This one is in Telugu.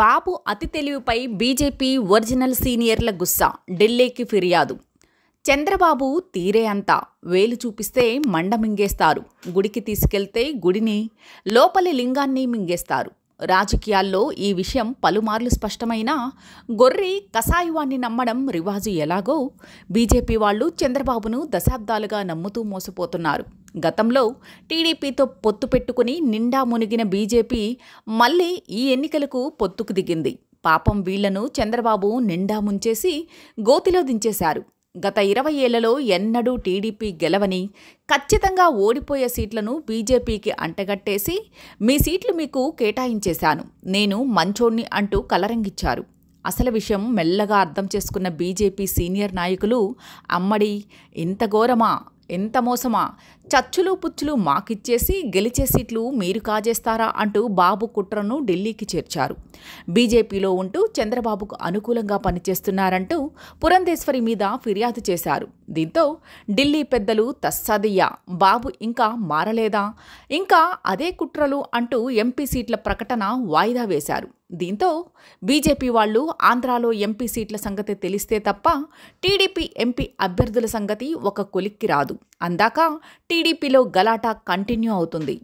బాబు అతి తెలివిపై బీజేపీ ఒరిజినల్ సీనియర్ల గుస్సా ఢిల్లీకి ఫిర్యాదు చంద్రబాబు తీరే అంతా వేలు చూపిస్తే మండ మింగేస్తారు గుడికి తీసుకెళ్తే గుడిని లోపలి లింగాన్ని మింగేస్తారు రాజకీయాల్లో ఈ విషయం పలుమార్లు స్పష్టమైనా గొర్రె కషాయువాన్ని నమ్మడం రివాజు ఎలాగో బీజేపీ వాళ్ళు చంద్రబాబును దశాబ్దాలుగా నమ్ముతూ మోసపోతున్నారు గతంలో టీడీపీతో పొత్తు పెట్టుకుని నిండా మునిగిన బీజేపీ మళ్ళీ ఈ ఎన్నికలకు పొత్తుకు దిగింది పాపం వీళ్లను చంద్రబాబు నిండా ముంచేసి గోతిలో దించేశారు గత ఇరవై ఏళ్లలో ఎన్నడూ టీడీపీ గెలవని ఖచ్చితంగా ఓడిపోయే సీట్లను బీజేపీకి అంటగట్టేసి మీ సీట్లు మీకు కేటాయించేశాను నేను మంచోణ్ణి అంటూ కలరంగిచ్చారు అసలు విషయం మెల్లగా అర్థం చేసుకున్న బీజేపీ సీనియర్ నాయకులు అమ్మడి ఇంత ఘోరమా ఎంత మోసమా చచ్చులు పుచ్చులు మాకిచ్చేసి గెలిచే సీట్లు మీరు కాజేస్తారా అంటూ బాబు కుట్రను ఢిల్లీకి చేర్చారు బీజేపీలో ఉంటూ చంద్రబాబుకు అనుకూలంగా పనిచేస్తున్నారంటూ పురంధేశ్వరి మీద ఫిర్యాదు చేశారు దీంతో ఢిల్లీ పెద్దలు తస్సదియ్యా బాబు ఇంకా మారలేదా ఇంకా అదే కుట్రలు అంటూ ఎంపీ సీట్ల ప్రకటన వాయిదా వేశారు దీంతో బీజేపీ వాళ్ళు ఆంధ్రాలో ఎంపీ సీట్ల సంగతి తెలిస్తే తప్ప టీడీపీ ఎంపీ అభ్యర్థుల సంగతి ఒక కొలిక్కి రాదు అందాక టీడీపీలో గలాటా కంటిన్యూ అవుతుంది